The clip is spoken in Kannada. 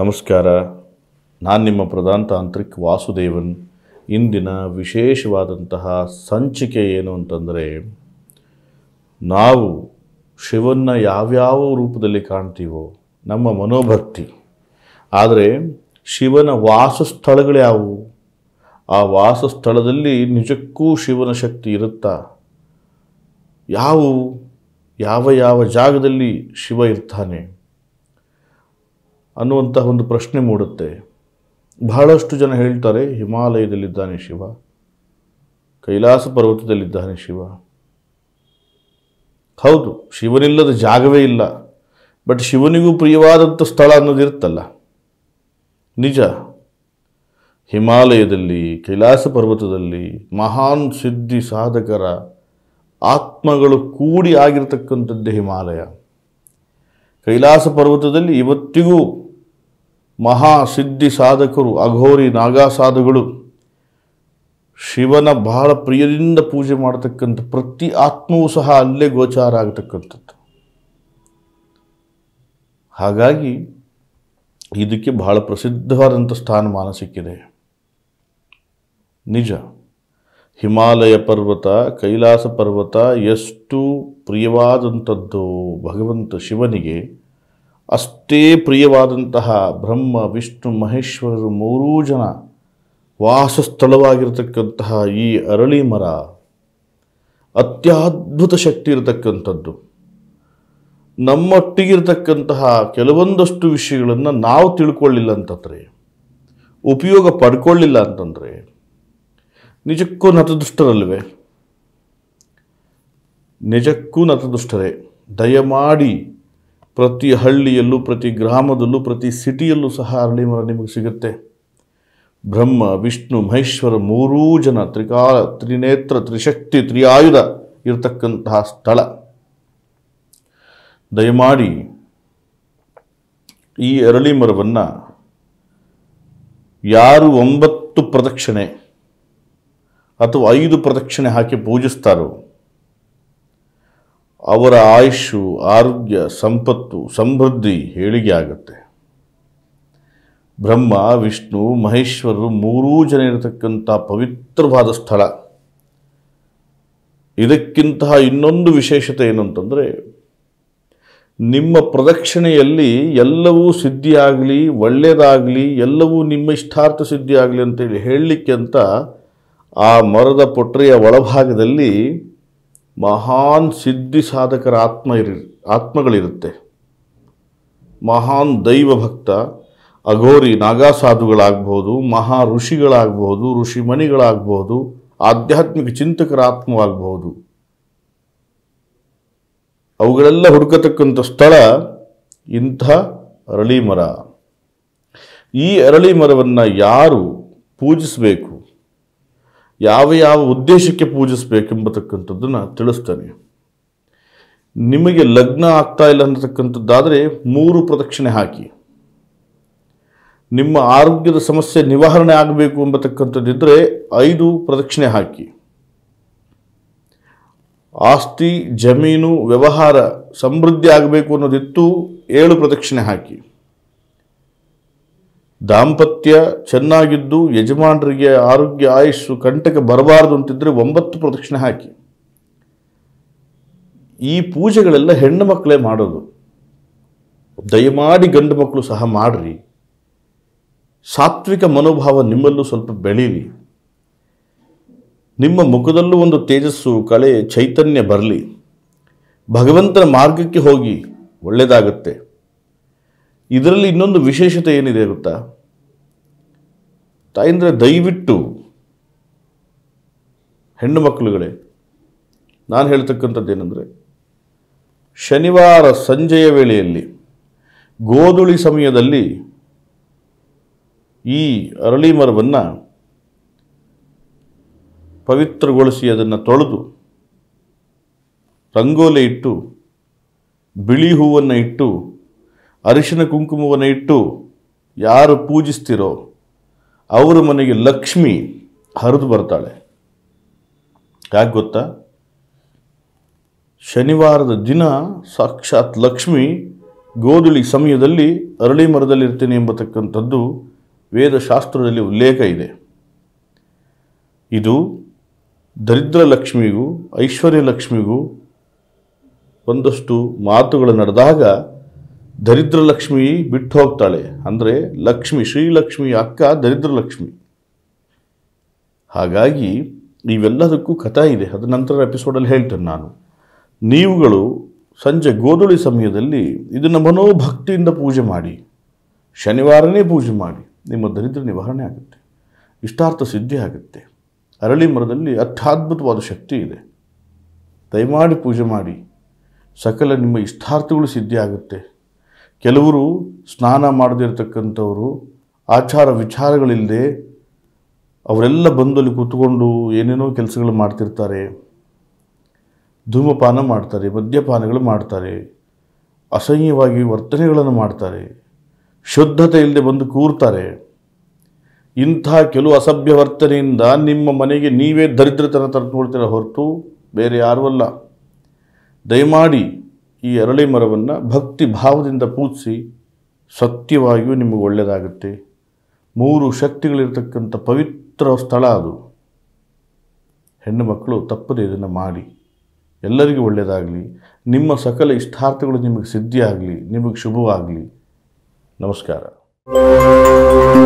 ನಮಸ್ಕಾರ ನಾನು ನಿಮ್ಮ ಪ್ರಧಾನ ತಾಂತ್ರಿಕ್ ವಾಸುದೇವನ್ ಇಂದಿನ ವಿಶೇಷವಾದಂತಹ ಸಂಚಿಕೆ ಏನು ಅಂತಂದರೆ ನಾವು ಶಿವನ್ನ ಯಾವ್ಯಾವ ರೂಪದಲ್ಲಿ ಕಾಣ್ತೀವೋ ನಮ್ಮ ಮನೋಭಕ್ತಿ ಆದರೆ ಶಿವನ ವಾಸಸ್ಥಳಗಳು ಯಾವುವು ಆ ವಾಸಸ್ಥಳದಲ್ಲಿ ನಿಜಕ್ಕೂ ಶಿವನ ಶಕ್ತಿ ಇರುತ್ತಾ ಯಾವುವು ಯಾವ ಯಾವ ಜಾಗದಲ್ಲಿ ಶಿವ ಇರ್ತಾನೆ ಅನ್ನುವಂತಹ ಒಂದು ಪ್ರಶ್ನೆ ಮೂಡುತ್ತೆ ಬಹಳಷ್ಟು ಜನ ಹೇಳ್ತಾರೆ ಹಿಮಾಲಯದಲ್ಲಿದ್ದಾನೆ ಶಿವ ಕೈಲಾಸ ಪರ್ವತದಲ್ಲಿದ್ದಾನೆ ಶಿವ ಹೌದು ಶಿವನಿಲ್ಲದ ಜಾಗವೇ ಇಲ್ಲ ಬಟ್ ಶಿವನಿಗೂ ಪ್ರಿಯವಾದಂಥ ಸ್ಥಳ ಅನ್ನೋದಿರುತ್ತಲ್ಲ ನಿಜ ಹಿಮಾಲಯದಲ್ಲಿ ಕೈಲಾಸ ಪರ್ವತದಲ್ಲಿ ಮಹಾನ್ ಸಿದ್ಧಿ ಸಾಧಕರ ಆತ್ಮಗಳು ಕೂಡಿ ಆಗಿರತಕ್ಕಂಥದ್ದೇ ಹಿಮಾಲಯ ಕೈಲಾಸ ಪರ್ವತದಲ್ಲಿ ಇವತ್ತಿಗೂ ಮಹಾ ಸಿದ್ಧಿ ಸಾಧಕರು ಅಘೋರಿ ನಾಗಾ ಶಿವನ ಬಹಳ ಪ್ರಿಯದಿಂದ ಪೂಜೆ ಮಾಡತಕ್ಕಂಥ ಪ್ರತಿ ಆತ್ಮವೂ ಸಹ ಅಲ್ಲೇ ಗೋಚಾರ ಆಗತಕ್ಕಂಥದ್ದು ಹಾಗಾಗಿ ಇದಕ್ಕೆ ಬಹಳ ಪ್ರಸಿದ್ಧವಾದಂಥ ಸ್ಥಾನಮಾನ ಸಿಕ್ಕಿದೆ ನಿಜ ಹಿಮಾಲಯ ಪರ್ವತ ಕೈಲಾಸ ಪರ್ವತ ಎಷ್ಟು ಪ್ರಿಯವಾದಂಥದ್ದು ಭಗವಂತ ಶಿವನಿಗೆ ಅಷ್ಟೇ ಪ್ರಿಯವಾದಂತಹ ಬ್ರಹ್ಮ ವಿಷ್ಣು ಮಹೇಶ್ವರರು ಮೂರೂ ಜನ ವಾಸಸ್ಥಳವಾಗಿರತಕ್ಕಂತಹ ಈ ಅರಳಿ ಮರ ಅತ್ಯದ್ಭುತ ಶಕ್ತಿ ಇರತಕ್ಕಂಥದ್ದು ನಮ್ಮೊಟ್ಟಿಗಿರ್ತಕ್ಕಂತಹ ಕೆಲವೊಂದಷ್ಟು ವಿಷಯಗಳನ್ನು ನಾವು ತಿಳ್ಕೊಳ್ಳಿಲ್ಲ ಅಂತಂದರೆ ಉಪಯೋಗ ಪಡ್ಕೊಳ್ಳಿಲ್ಲ ಅಂತಂದರೆ ನಿಜಕ್ಕೂ ನತದುಷ್ಟರಲ್ವೇ ನಿಜಕ್ಕೂ ನತದುಷ್ಟರೇ ದಯಮಾಡಿ ಪ್ರತಿ ಹಳ್ಳಿಯಲ್ಲೂ ಪ್ರತಿ ಗ್ರಾಮದಲ್ಲೂ ಪ್ರತಿ ಸಿಟಿಯಲ್ಲೂ ಸಹ ಅರಳಿ ಮರ ನಿಮಗೆ ಸಿಗುತ್ತೆ ಬ್ರಹ್ಮ ವಿಷ್ಣು ಮಹೇಶ್ವರ ಮೂರೂ ಜನ ತ್ರಿಕಾಲ ತ್ರಿನೇತ್ರ ತ್ರಿಶಕ್ತಿ ತ್ರಿಯಾಯುಧ ಇರತಕ್ಕಂತಹ ಸ್ಥಳ ದಯಮಾಡಿ ಈ ಅರಳಿ ಮರವನ್ನು ಯಾರು ಒಂಬತ್ತು ಪ್ರದಕ್ಷಿಣೆ ಅಥವಾ ಐದು ಪ್ರದಕ್ಷಿಣೆ ಹಾಕಿ ಪೂಜಿಸ್ತಾರೋ ಅವರ ಆಯುಷು ಆರೋಗ್ಯ ಸಂಪತ್ತು ಸಮೃದ್ಧಿ ಹೇಳಿಗೆ ಆಗುತ್ತೆ ಬ್ರಹ್ಮ ವಿಷ್ಣು ಮಹೇಶ್ವರರು ಮೂರೂ ಜನ ಇರತಕ್ಕಂಥ ಪವಿತ್ರವಾದ ಸ್ಥಳ ಇದಕ್ಕಿಂತಹ ಇನ್ನೊಂದು ವಿಶೇಷತೆ ಏನಂತಂದರೆ ನಿಮ್ಮ ಪ್ರದಕ್ಷಿಣೆಯಲ್ಲಿ ಎಲ್ಲವೂ ಸಿದ್ಧಿಯಾಗಲಿ ಒಳ್ಳೆಯದಾಗಲಿ ಎಲ್ಲವೂ ನಿಮ್ಮ ಇಷ್ಟಾರ್ಥ ಸಿದ್ಧಿಯಾಗಲಿ ಅಂತೇಳಿ ಹೇಳಲಿಕ್ಕೆ ಅಂತ ಆ ಮರದ ಪೊಟ್ರೆಯ ಒಳಭಾಗದಲ್ಲಿ ಮಹಾನ್ ಸಿದ್ಧಿ ಸಾಧಕರ ಆತ್ಮ ಇರಿ ಆತ್ಮಗಳಿರುತ್ತೆ ಮಹಾನ್ ದೈವ ಭಕ್ತ ಅಘೋರಿ ನಾಗಾಸಾಧುಗಳಾಗ್ಬೋದು ಮಹಾ ಋಷಿಗಳಾಗ್ಬೋದು ಋಷಿಮಣಿಗಳಾಗಬಹುದು ಆಧ್ಯಾತ್ಮಿಕ ಚಿಂತಕರ ಆತ್ಮವಾಗಬಹುದು ಅವುಗಳೆಲ್ಲ ಹುಡುಕತಕ್ಕಂಥ ಸ್ಥಳ ಇಂಥ ಅರಳಿ ಮರ ಈ ಅರಳಿ ಮರವನ್ನು ಯಾರು ಪೂಜಿಸಬೇಕು ಯಾವ ಯಾವ ಉದ್ದೇಶಕ್ಕೆ ಪೂಜಿಸಬೇಕೆಂಬತಕ್ಕಂಥದ್ದನ್ನು ತಿಳಿಸ್ತೇನೆ ನಿಮಗೆ ಲಗ್ನ ಆಗ್ತಾ ಇಲ್ಲ ಅನ್ನತಕ್ಕಂಥದ್ದಾದರೆ ಮೂರು ಪ್ರದಕ್ಷಿಣೆ ಹಾಕಿ ನಿಮ್ಮ ಆರೋಗ್ಯದ ಸಮಸ್ಯೆ ನಿವಾರಣೆ ಆಗಬೇಕು ಎಂಬತಕ್ಕಂಥದ್ದಿದ್ದರೆ ಐದು ಪ್ರದಕ್ಷಿಣೆ ಹಾಕಿ ಆಸ್ತಿ ಜಮೀನು ವ್ಯವಹಾರ ಸಮೃದ್ಧಿ ಆಗಬೇಕು ಅನ್ನೋದಿತ್ತು ಏಳು ಪ್ರದಕ್ಷಿಣೆ ಹಾಕಿ ದಾಂಪತ್ಯ ಚೆನ್ನಾಗಿದ್ದು ಯಜಮಾನರಿಗೆ ಆರೋಗ್ಯ ಆಯುಸ್ಸು ಕಂಟಕ ಬರಬಾರ್ದು ಅಂತಿದ್ದರೆ ಒಂಬತ್ತು ಪ್ರದಕ್ಷಿಣೆ ಹಾಕಿ ಈ ಪೂಜೆಗಳೆಲ್ಲ ಹೆಣ್ಣು ಮಕ್ಕಳೇ ಮಾಡೋದು ದಯಮಾಡಿ ಗಂಡು ಮಕ್ಕಳು ಸಹ ಮಾಡ್ರಿ ಸಾತ್ವಿಕ ಮನೋಭಾವ ನಿಮ್ಮಲ್ಲೂ ಸ್ವಲ್ಪ ಬೆಳೀರಿ ನಿಮ್ಮ ಮುಖದಲ್ಲೂ ಒಂದು ತೇಜಸ್ಸು ಕಳೆ ಚೈತನ್ಯ ಬರಲಿ ಭಗವಂತನ ಮಾರ್ಗಕ್ಕೆ ಹೋಗಿ ಒಳ್ಳೆಯದಾಗುತ್ತೆ ಇದರಲ್ಲಿ ಇನ್ನೊಂದು ವಿಶೇಷತೆ ಏನಿದೆ ಗೊತ್ತಾ ತಾಯಂದ್ರ ದಯವಿಟ್ಟು ಹೆಣ್ಣು ಮಕ್ಕಳುಗಳೇ ನಾನು ಏನಂದರೆ ಶನಿವಾರ ಸಂಜೆಯ ವೇಳೆಯಲ್ಲಿ ಗೋಧುಳಿ ಸಮಯದಲ್ಲಿ ಈ ಅರಳಿ ಮರವನ್ನು ಪವಿತ್ರಗೊಳಿಸಿ ಅದನ್ನು ತೊಳೆದು ರಂಗೋಲೆ ಇಟ್ಟು ಬಿಳಿ ಹೂವನ್ನು ಇಟ್ಟು ಅರಿಶಿನ ಕುಂಕುಮವನ್ನು ಇಟ್ಟು ಯಾರು ಪೂಜಿಸ್ತಿರೋ ಅವರ ಮನೆಗೆ ಲಕ್ಷ್ಮಿ ಹರಿದು ಬರ್ತಾಳೆ ಯಾಕೆ ಗೊತ್ತಾ ಶನಿವಾರದ ದಿನ ಸಾಕ್ಷಾತ್ ಲಕ್ಷ್ಮಿ ಗೋಧುಳಿ ಸಮಯದಲ್ಲಿ ಅರಳಿ ಮರದಲ್ಲಿರ್ತೇನೆ ಎಂಬತಕ್ಕಂಥದ್ದು ವೇದಶಾಸ್ತ್ರದಲ್ಲಿ ಉಲ್ಲೇಖ ಇದೆ ಇದು ದರಿದ್ರ ಲಕ್ಷ್ಮಿಗೂ ಐಶ್ವರ್ಯ ಲಕ್ಷ್ಮಿಗೂ ಒಂದಷ್ಟು ಮಾತುಗಳು ನಡೆದಾಗ ದರಿದ್ರ ಲಕ್ಷ್ಮಿ ಬಿಟ್ಟು ಹೋಗ್ತಾಳೆ ಅಂದರೆ ಲಕ್ಷ್ಮಿ ಶ್ರೀಲಕ್ಷ್ಮಿ ಅಕ್ಕ ದರಿದ್ರ ಲಕ್ಷ್ಮಿ ಹಾಗಾಗಿ ಇವೆಲ್ಲದಕ್ಕೂ ಕಥಾ ಇದೆ ಅದು ನಂತರ ಎಪಿಸೋಡಲ್ಲಿ ಹೇಳ್ತೇನೆ ನಾನು ನೀವುಗಳು ಸಂಜೆ ಗೋಧುಳಿ ಸಮಯದಲ್ಲಿ ಇದನ್ನು ಮನೋಭಕ್ತಿಯಿಂದ ಪೂಜೆ ಮಾಡಿ ಶನಿವಾರನೇ ಪೂಜೆ ಮಾಡಿ ನಿಮ್ಮ ದರಿದ್ರ ನಿವಾರಣೆ ಆಗುತ್ತೆ ಇಷ್ಟಾರ್ಥ ಸಿದ್ಧಿ ಆಗುತ್ತೆ ಅರಳಿ ಮರದಲ್ಲಿ ಅತ್ಯದ್ಭುತವಾದ ಶಕ್ತಿ ಇದೆ ದಯಮಾಡಿ ಪೂಜೆ ಮಾಡಿ ಸಕಲ ನಿಮ್ಮ ಇಷ್ಟಾರ್ಥಗಳು ಸಿದ್ಧಿ ಆಗುತ್ತೆ ಕೆಲವರು ಸ್ನಾನ ಮಾಡದಿರ್ತಕ್ಕಂಥವರು ಆಚಾರ ವಿಚಾರಗಳಿಲ್ಲದೆ ಅವರೆಲ್ಲ ಬಂದಲ್ಲಿ ಕೂತ್ಕೊಂಡು ಏನೇನೋ ಕೆಲಸಗಳು ಮಾಡ್ತಿರ್ತಾರೆ ಧೂಮಪಾನ ಮಾಡ್ತಾರೆ ಮದ್ಯಪಾನಗಳು ಮಾಡ್ತಾರೆ ಅಸಹ್ಯವಾಗಿ ವರ್ತನೆಗಳನ್ನು ಮಾಡ್ತಾರೆ ಶುದ್ಧತೆ ಇಲ್ಲದೆ ಬಂದು ಕೂರ್ತಾರೆ ಇಂಥ ಕೆಲವು ಅಸಭ್ಯ ವರ್ತನೆಯಿಂದ ನಿಮ್ಮ ಮನೆಗೆ ನೀವೇ ದರಿದ್ರತನ ತಂದುಕೊಳ್ತೀರ ಹೊರತು ಬೇರೆ ಯಾರೂ ಅಲ್ಲ ದಯಮಾಡಿ ಈ ಅರಳಿ ಮರವನ್ನು ಭಕ್ತಿ ಭಾವದಿಂದ ಪೂಜಿಸಿ ಸತ್ಯವಾಗಿಯೂ ನಿಮಗೆ ಒಳ್ಳೆಯದಾಗುತ್ತೆ ಮೂರು ಶಕ್ತಿಗಳಿರತಕ್ಕಂಥ ಪವಿತ್ರ ಸ್ಥಳ ಅದು ಹೆಣ್ಣು ಮಕ್ಕಳು ತಪ್ಪದೇ ಇದನ್ನು ಮಾಡಿ ಎಲ್ಲರಿಗೂ ಒಳ್ಳೆಯದಾಗಲಿ ನಿಮ್ಮ ಸಕಲ ಇಷ್ಟಾರ್ಥಗಳು ನಿಮಗೆ ಸಿದ್ಧಿಯಾಗಲಿ ನಿಮಗೆ ಶುಭವಾಗಲಿ ನಮಸ್ಕಾರ